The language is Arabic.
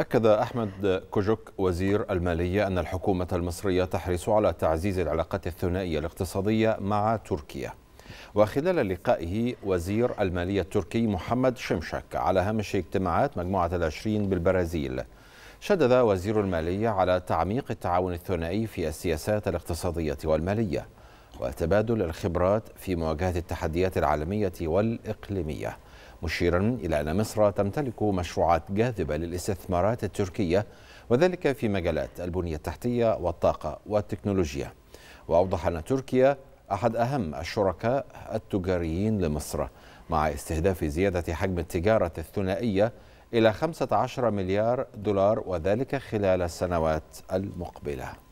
أكد أحمد كوجوك وزير المالية أن الحكومة المصرية تحرص على تعزيز العلاقات الثنائية الاقتصادية مع تركيا وخلال لقائه وزير المالية التركي محمد شمشك على هامش اجتماعات مجموعة العشرين بالبرازيل شدد وزير المالية على تعميق التعاون الثنائي في السياسات الاقتصادية والمالية وتبادل الخبرات في مواجهة التحديات العالمية والإقليمية مشيرا إلى أن مصر تمتلك مشروعات جاذبة للاستثمارات التركية وذلك في مجالات البنية التحتية والطاقة والتكنولوجيا وأوضح أن تركيا أحد أهم الشركاء التجاريين لمصر مع استهداف زيادة حجم التجارة الثنائية إلى 15 مليار دولار وذلك خلال السنوات المقبلة